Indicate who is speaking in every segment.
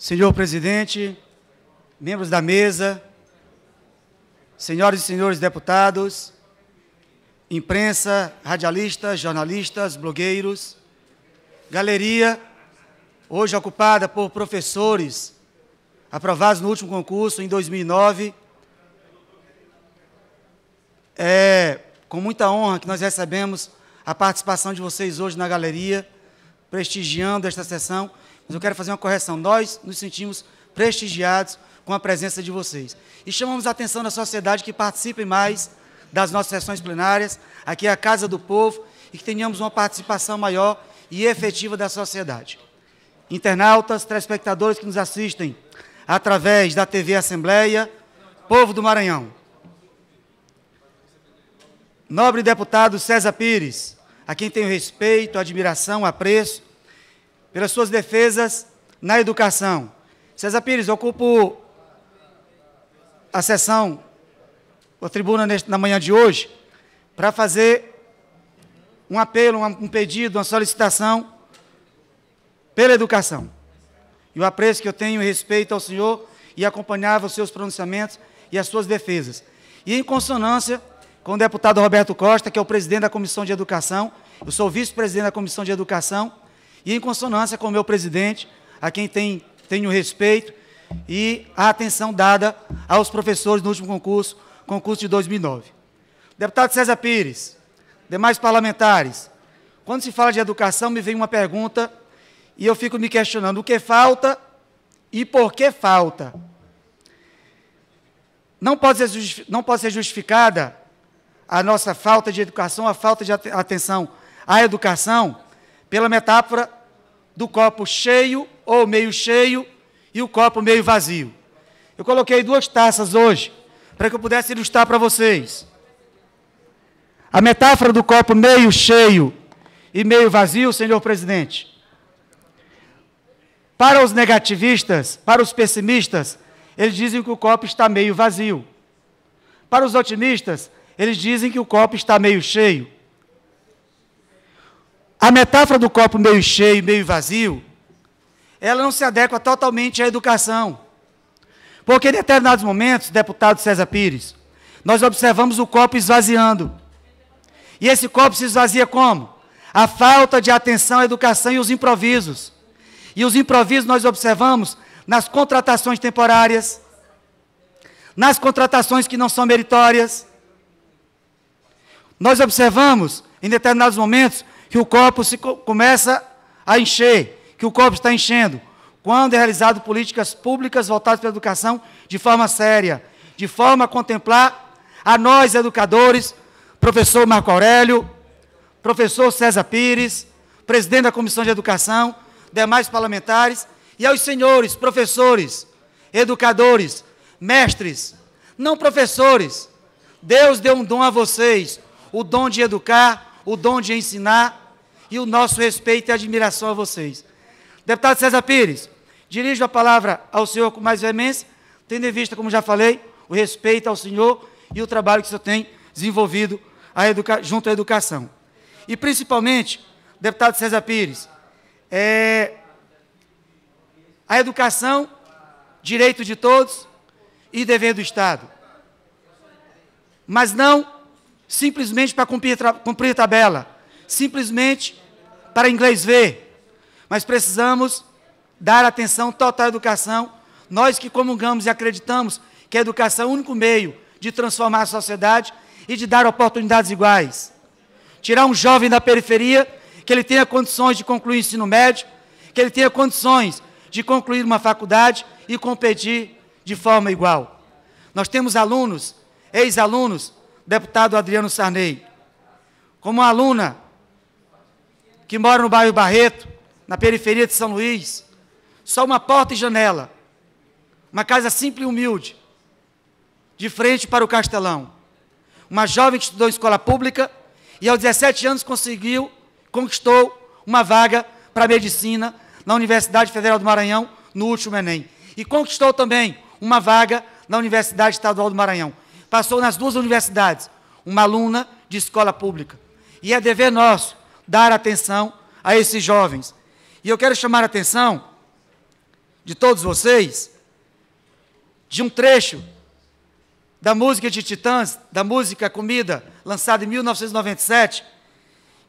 Speaker 1: Senhor presidente, membros da mesa, senhoras e senhores deputados, imprensa, radialistas, jornalistas, blogueiros, galeria, hoje ocupada por professores aprovados no último concurso em 2009. É com muita honra que nós recebemos a participação de vocês hoje na galeria, prestigiando esta sessão mas eu quero fazer uma correção. Nós nos sentimos prestigiados com a presença de vocês. E chamamos a atenção da sociedade que participe mais das nossas sessões plenárias, aqui é a Casa do Povo, e que tenhamos uma participação maior e efetiva da sociedade. Internautas, telespectadores que nos assistem através da TV Assembleia, povo do Maranhão. Nobre deputado César Pires, a quem tenho respeito, admiração, apreço, pelas suas defesas na educação. César Pires, ocupo a sessão, a tribuna na manhã de hoje, para fazer um apelo, um pedido, uma solicitação pela educação. E o apreço que eu tenho e respeito ao senhor e acompanhava os seus pronunciamentos e as suas defesas. E em consonância com o deputado Roberto Costa, que é o presidente da Comissão de Educação, eu sou vice-presidente da Comissão de Educação, e em consonância com o meu presidente, a quem tem, tenho respeito, e a atenção dada aos professores no último concurso, concurso de 2009. Deputado César Pires, demais parlamentares, quando se fala de educação, me vem uma pergunta e eu fico me questionando o que falta e por que falta. Não pode ser, não pode ser justificada a nossa falta de educação, a falta de atenção à educação, pela metáfora do copo cheio ou meio cheio e o copo meio vazio. Eu coloquei duas taças hoje para que eu pudesse ilustrar para vocês. A metáfora do copo meio cheio e meio vazio, senhor presidente. Para os negativistas, para os pessimistas, eles dizem que o copo está meio vazio. Para os otimistas, eles dizem que o copo está meio cheio. A metáfora do copo meio cheio, meio vazio, ela não se adequa totalmente à educação. Porque em determinados momentos, deputado César Pires, nós observamos o copo esvaziando. E esse copo se esvazia como? A falta de atenção à educação e os improvisos. E os improvisos nós observamos nas contratações temporárias, nas contratações que não são meritórias. Nós observamos, em determinados momentos, que o copo se começa a encher, que o copo está enchendo, quando é realizado políticas públicas voltadas para a educação de forma séria, de forma a contemplar a nós educadores, professor Marco Aurélio, professor César Pires, presidente da Comissão de Educação, demais parlamentares, e aos senhores, professores, educadores, mestres, não professores. Deus deu um dom a vocês, o dom de educar, o dom de ensinar e o nosso respeito e admiração a vocês. Deputado César Pires, dirijo a palavra ao senhor com mais veemência, tendo em vista, como já falei, o respeito ao senhor e o trabalho que o senhor tem desenvolvido junto à educação. E principalmente, deputado César Pires, é, a educação, direito de todos e dever do Estado. Mas não simplesmente para cumprir, cumprir tabela, simplesmente para inglês ver. Mas precisamos dar atenção total à educação. Nós que comungamos e acreditamos que a educação é o único meio de transformar a sociedade e de dar oportunidades iguais. Tirar um jovem da periferia, que ele tenha condições de concluir o ensino médio, que ele tenha condições de concluir uma faculdade e competir de forma igual. Nós temos alunos, ex-alunos, deputado Adriano Sarney. Como aluna que mora no bairro Barreto, na periferia de São Luís, só uma porta e janela, uma casa simples e humilde, de frente para o Castelão. Uma jovem que estudou em escola pública e aos 17 anos conseguiu, conquistou uma vaga para medicina na Universidade Federal do Maranhão no último Enem. E conquistou também uma vaga na Universidade Estadual do Maranhão. Passou nas duas universidades, uma aluna de escola pública. E é dever nosso dar atenção a esses jovens. E eu quero chamar a atenção de todos vocês de um trecho da música de Titãs, da música Comida, lançada em 1997,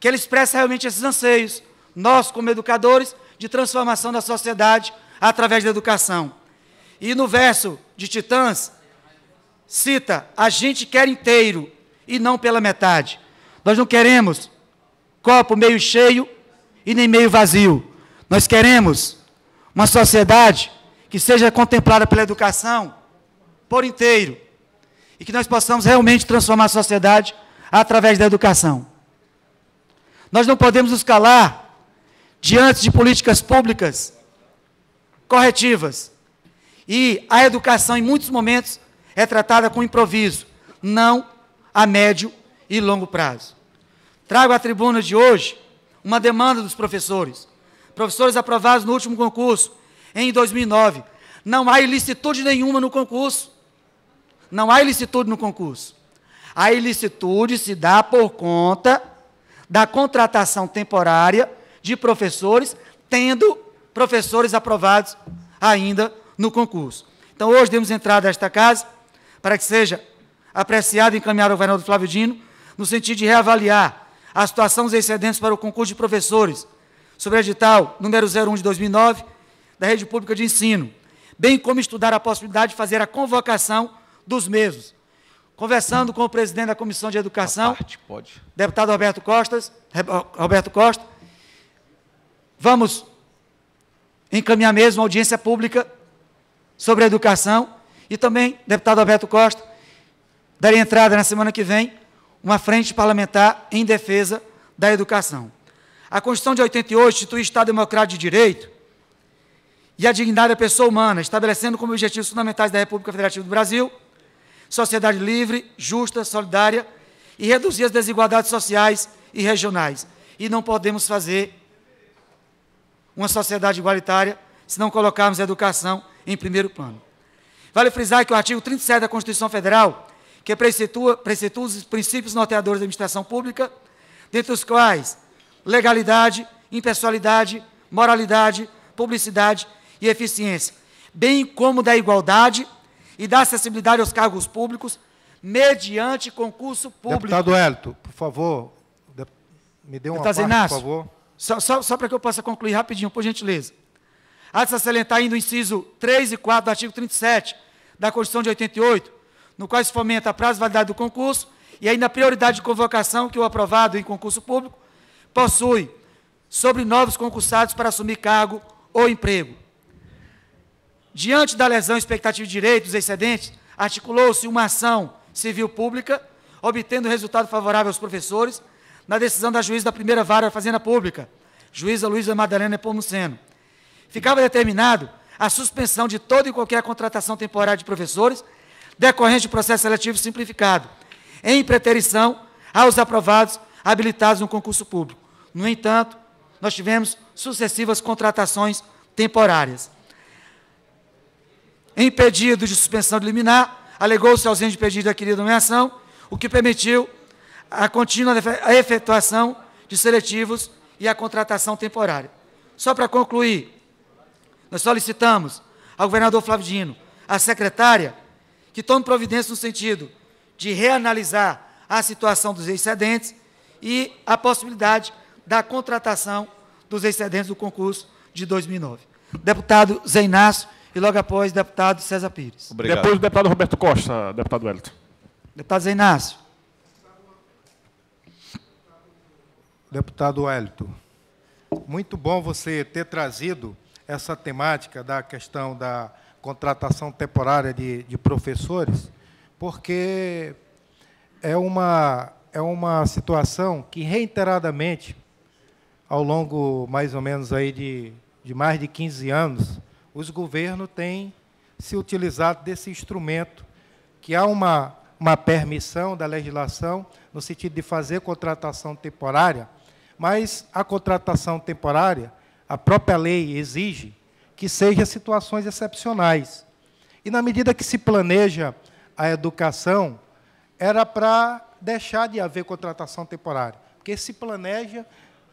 Speaker 1: que ele expressa realmente esses anseios, nós como educadores, de transformação da sociedade através da educação. E no verso de Titãs, cita: a gente quer inteiro e não pela metade. Nós não queremos copo meio cheio e nem meio vazio. Nós queremos uma sociedade que seja contemplada pela educação por inteiro e que nós possamos realmente transformar a sociedade através da educação. Nós não podemos nos calar diante de políticas públicas corretivas. E a educação, em muitos momentos, é tratada com improviso, não a médio e longo prazo. Trago à tribuna de hoje uma demanda dos professores. Professores aprovados no último concurso, em 2009. Não há ilicitude nenhuma no concurso. Não há ilicitude no concurso. A ilicitude se dá por conta da contratação temporária de professores, tendo professores aprovados ainda no concurso. Então, hoje demos entrada a esta casa para que seja apreciado e encaminhado ao governador Flávio Dino, no sentido de reavaliar a situação dos excedentes para o concurso de professores, sobre o edital número 01 de 2009, da Rede Pública de Ensino, bem como estudar a possibilidade de fazer a convocação dos mesmos. Conversando com o presidente da Comissão de Educação, parte, deputado Roberto, Costas, Roberto eh, Costa, vamos encaminhar mesmo a audiência pública sobre a educação e também, deputado Alberto Costa, darei entrada na semana que vem uma frente parlamentar em defesa da educação. A Constituição de 88 institui o Estado Democrático de Direito e a dignidade da pessoa humana, estabelecendo como objetivos fundamentais da República Federativa do Brasil sociedade livre, justa, solidária e reduzir as desigualdades sociais e regionais. E não podemos fazer uma sociedade igualitária se não colocarmos a educação em primeiro plano. Vale frisar que o artigo 37 da Constituição Federal, que preceitua, preceitua os princípios norteadores da administração pública, dentre os quais legalidade, impessoalidade, moralidade, publicidade e eficiência, bem como da igualdade e da acessibilidade aos cargos públicos, mediante concurso público. Deputado
Speaker 2: Hélito, por favor, me dê uma Deputado parte, Inácio, por
Speaker 1: favor. Só, só, só para que eu possa concluir rapidinho, por gentileza. Há de se acelentar ainda o inciso 3 e 4 do artigo 37 da Constituição de 88, no qual se fomenta a prazo de validade do concurso e ainda a prioridade de convocação que o aprovado em concurso público possui sobre novos concursados para assumir cargo ou emprego. Diante da lesão expectativa de direitos excedentes, articulou-se uma ação civil pública, obtendo resultado favorável aos professores, na decisão da juíza da primeira vara da Fazenda Pública, juíza Luísa Madalena Pomoceno, ficava determinado a suspensão de toda e qualquer contratação temporária de professores decorrente do processo seletivo simplificado, em preterição aos aprovados habilitados no concurso público. No entanto, nós tivemos sucessivas contratações temporárias. Em pedido de suspensão de liminar, alegou-se ausência de pedido adquirido em ação, o que permitiu a contínua efetuação de seletivos e a contratação temporária. Só para concluir, nós solicitamos ao governador Flávio Dino, à secretária, que tome providência no sentido de reanalisar a situação dos excedentes e a possibilidade da contratação dos excedentes do concurso de 2009. Deputado Zé Inácio e logo após deputado César Pires. Obrigado. Depois o deputado Roberto Costa, deputado Wellington. Deputado Zé Inácio. Deputado
Speaker 2: Wellington, muito bom você ter trazido essa temática da questão da contratação temporária de, de professores, porque é uma, é uma situação que reiteradamente, ao longo mais ou menos aí de, de mais de 15 anos, os governos têm se utilizado desse instrumento, que há uma, uma permissão da legislação no sentido de fazer contratação temporária, mas a contratação temporária a própria lei exige que sejam situações excepcionais. E na medida que se planeja a educação, era para deixar de haver contratação temporária, porque se planeja,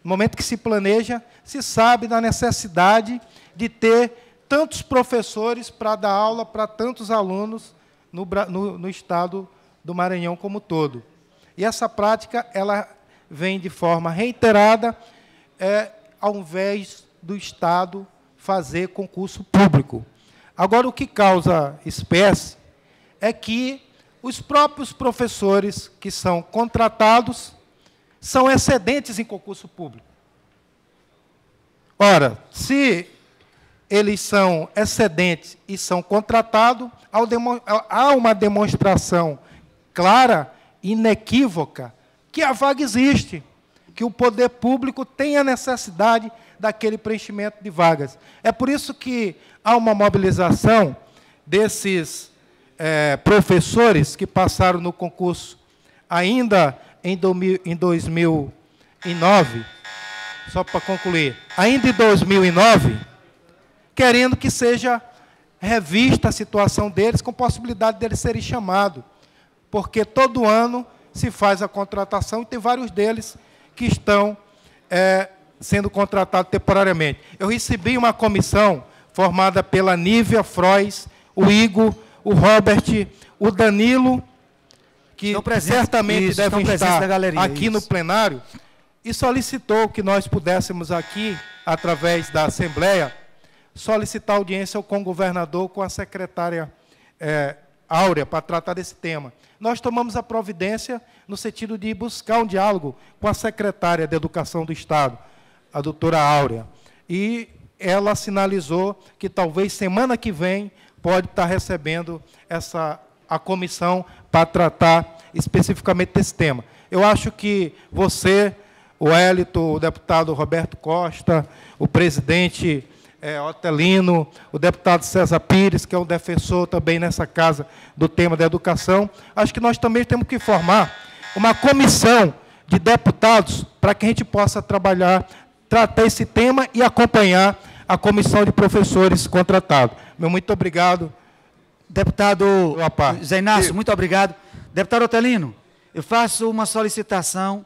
Speaker 2: no momento que se planeja, se sabe da necessidade de ter tantos professores para dar aula para tantos alunos no, no, no estado do Maranhão como todo. E essa prática ela vem de forma reiterada é, ao invés do Estado fazer concurso público. Agora, o que causa espécie é que os próprios professores que são contratados são excedentes em concurso público. Ora, se eles são excedentes e são contratados, há uma demonstração clara, inequívoca, que a vaga existe que o poder público tem a necessidade daquele preenchimento de vagas. É por isso que há uma mobilização desses é, professores que passaram no concurso ainda em, do, em 2009, só para concluir, ainda em 2009, querendo que seja revista a situação deles, com possibilidade deles serem chamados, porque todo ano se faz a contratação e tem vários deles que estão é, sendo contratados temporariamente. Eu recebi uma comissão formada pela Nívia Frois, o Igor, o Robert, o Danilo, que certamente isso, devem estar galeria, aqui isso. no plenário, e solicitou que nós pudéssemos aqui, através da Assembleia, solicitar audiência com o governador, com a secretária é, Áurea, para tratar desse tema nós tomamos a providência no sentido de buscar um diálogo com a secretária de Educação do Estado, a doutora Áurea. E ela sinalizou que talvez semana que vem pode estar recebendo essa a comissão para tratar especificamente desse tema. Eu acho que você, o Hélito, o deputado Roberto Costa, o presidente é, Otelino, o deputado César Pires, que é um defensor também nessa casa do tema da educação. Acho que nós também temos que formar uma comissão de deputados para que a gente possa trabalhar, tratar esse tema e acompanhar a comissão de professores contratados.
Speaker 1: Meu muito obrigado. Deputado Zé Inácio, muito obrigado. Deputado Otelino, eu faço uma solicitação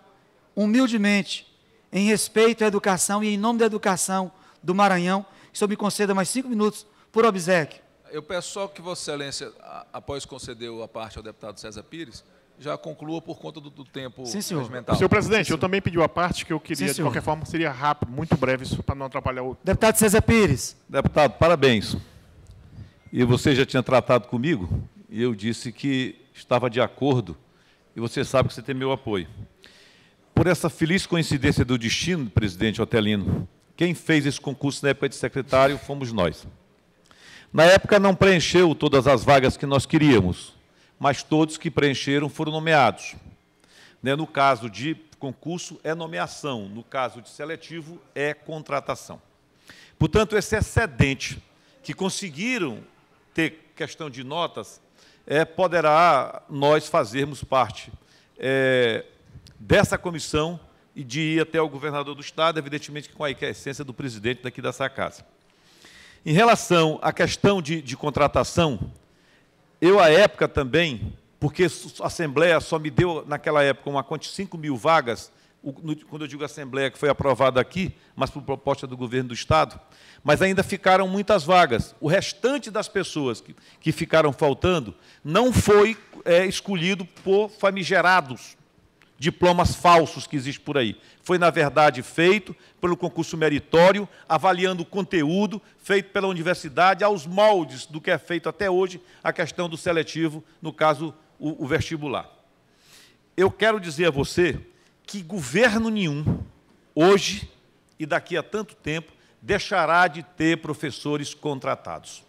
Speaker 1: humildemente em respeito à educação e em nome da educação do Maranhão senhor me conceda mais cinco minutos por obsequio.
Speaker 3: Eu peço só que Vossa Excelência, após conceder a parte ao deputado César Pires, já conclua por conta do, do tempo Sim, senhor. regimental. Senhor presidente,
Speaker 4: Sim, eu também pedi a parte que eu queria, Sim, de qualquer forma, seria rápido, muito breve, isso para não atrapalhar o.
Speaker 3: Deputado César Pires. Deputado, parabéns. E você já tinha tratado comigo, e eu disse que estava de acordo, e você sabe que você tem meu apoio. Por essa feliz coincidência do destino, presidente Otelino, quem fez esse concurso na época de secretário fomos nós. Na época não preencheu todas as vagas que nós queríamos, mas todos que preencheram foram nomeados. Né, no caso de concurso, é nomeação, no caso de seletivo, é contratação. Portanto, esse excedente que conseguiram ter questão de notas, é, poderá nós fazermos parte é, dessa comissão e de ir até o governador do Estado, evidentemente com a essência do presidente daqui dessa casa. Em relação à questão de, de contratação, eu, à época também, porque a Assembleia só me deu, naquela época, uma quantia de 5 mil vagas, quando eu digo Assembleia, que foi aprovada aqui, mas por proposta do governo do Estado, mas ainda ficaram muitas vagas. O restante das pessoas que, que ficaram faltando não foi é, escolhido por famigerados diplomas falsos que existem por aí. Foi, na verdade, feito pelo concurso meritório, avaliando o conteúdo feito pela universidade aos moldes do que é feito até hoje a questão do seletivo, no caso, o, o vestibular. Eu quero dizer a você que governo nenhum, hoje e daqui a tanto tempo, deixará de ter professores contratados.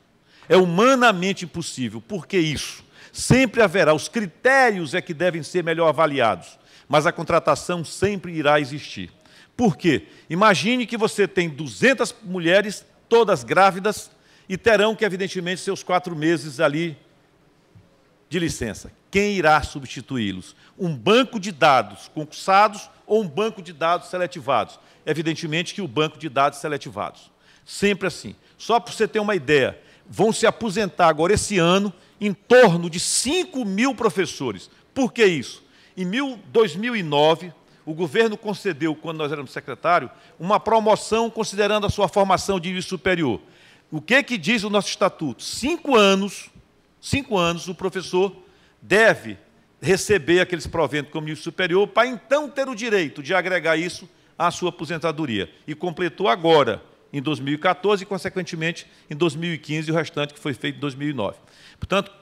Speaker 3: É humanamente impossível. Por que isso? Sempre haverá, os critérios é que devem ser melhor avaliados mas a contratação sempre irá existir. Por quê? Imagine que você tem 200 mulheres, todas grávidas, e terão que, evidentemente, seus quatro meses ali de licença. Quem irá substituí-los? Um banco de dados concursados ou um banco de dados seletivados? Evidentemente que o banco de dados seletivados. Sempre assim. Só para você ter uma ideia, vão se aposentar agora esse ano em torno de 5 mil professores. Por que isso? Em mil, 2009, o governo concedeu, quando nós éramos secretário, uma promoção considerando a sua formação de nível superior. O que, que diz o nosso estatuto? Cinco anos, cinco anos, o professor deve receber aqueles proventos como nível superior para então ter o direito de agregar isso à sua aposentadoria. E completou agora, em 2014 e, consequentemente, em 2015 o restante que foi feito em 2009. Portanto,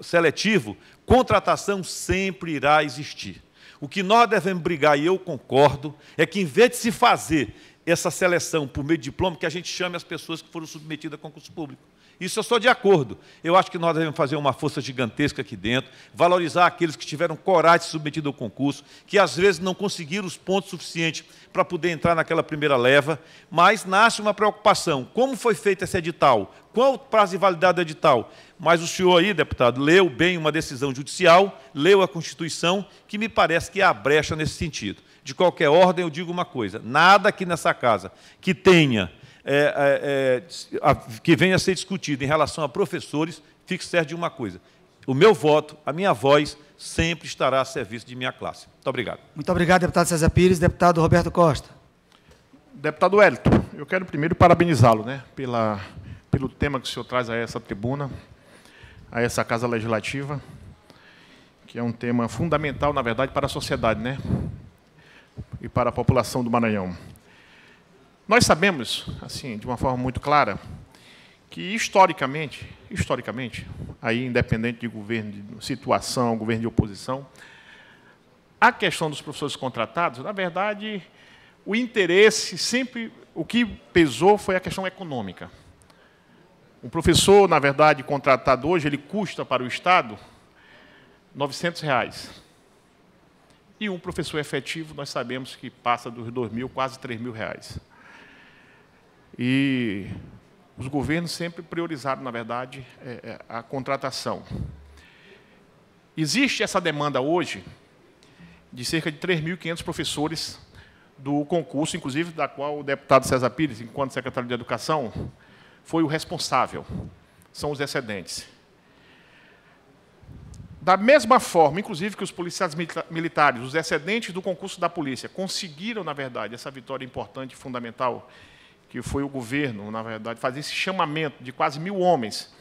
Speaker 3: seletivo, contratação sempre irá existir. O que nós devemos brigar, e eu concordo, é que em vez de se fazer essa seleção por meio de diploma, que a gente chame as pessoas que foram submetidas a concurso público. Isso eu sou de acordo. Eu acho que nós devemos fazer uma força gigantesca aqui dentro, valorizar aqueles que tiveram coragem de se submeter ao concurso, que às vezes não conseguiram os pontos suficientes para poder entrar naquela primeira leva, mas nasce uma preocupação. Como foi feito esse edital? Qual o prazo de validade do edital? Mas o senhor aí, deputado, leu bem uma decisão judicial, leu a Constituição, que me parece que há brecha nesse sentido. De qualquer ordem, eu digo uma coisa: nada aqui nessa casa que tenha, é, é, é a, que venha a ser discutido em relação a professores, fique certo de uma coisa: o meu voto, a minha voz, sempre estará a serviço de minha classe. Muito obrigado.
Speaker 1: Muito obrigado, deputado César Pires. Deputado Roberto Costa.
Speaker 4: Deputado Hélito, eu quero primeiro parabenizá-lo né, pela pelo tema que o senhor traz a essa tribuna, a essa casa legislativa, que é um tema fundamental, na verdade, para a sociedade, né? E para a população do Maranhão. Nós sabemos, assim, de uma forma muito clara, que historicamente, historicamente, aí independente de governo de situação, governo de oposição, a questão dos professores contratados, na verdade, o interesse sempre, o que pesou foi a questão econômica. Um professor, na verdade, contratado hoje, ele custa para o Estado 900 reais. E um professor efetivo, nós sabemos que passa dos 2 mil, quase 3 mil reais. E os governos sempre priorizaram, na verdade, é, é, a contratação. Existe essa demanda hoje de cerca de 3.500 professores do concurso, inclusive da qual o deputado César Pires, enquanto secretário de Educação, foi o responsável, são os excedentes. Da mesma forma, inclusive, que os policiais militares, os excedentes do concurso da polícia, conseguiram, na verdade, essa vitória importante e fundamental, que foi o governo, na verdade, fazer esse chamamento de quase mil homens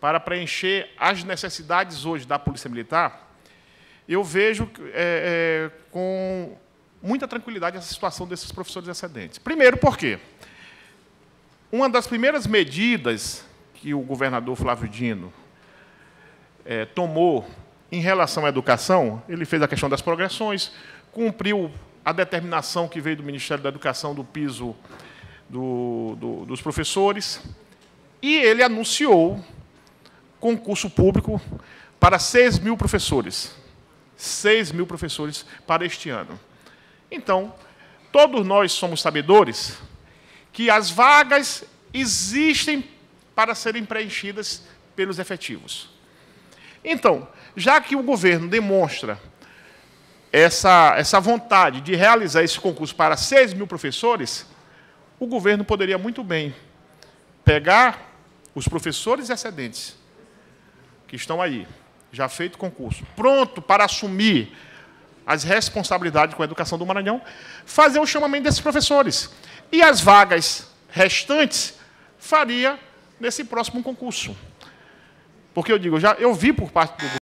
Speaker 4: para preencher as necessidades hoje da Polícia Militar, eu vejo é, é, com muita tranquilidade essa situação desses professores excedentes. Primeiro, por quê? Uma das primeiras medidas que o governador Flávio Dino é, tomou em relação à educação, ele fez a questão das progressões, cumpriu a determinação que veio do Ministério da Educação do piso do, do, dos professores, e ele anunciou concurso público para 6 mil professores. 6 mil professores para este ano. Então, todos nós somos sabedores que as vagas existem para serem preenchidas pelos efetivos. Então, já que o governo demonstra essa, essa vontade de realizar esse concurso para 6 mil professores, o governo poderia muito bem pegar os professores excedentes que estão aí, já feito concurso, pronto para assumir as responsabilidades com a educação do Maranhão, fazer o chamamento desses professores. E as vagas restantes faria nesse próximo concurso. Porque eu digo, já eu vi por parte do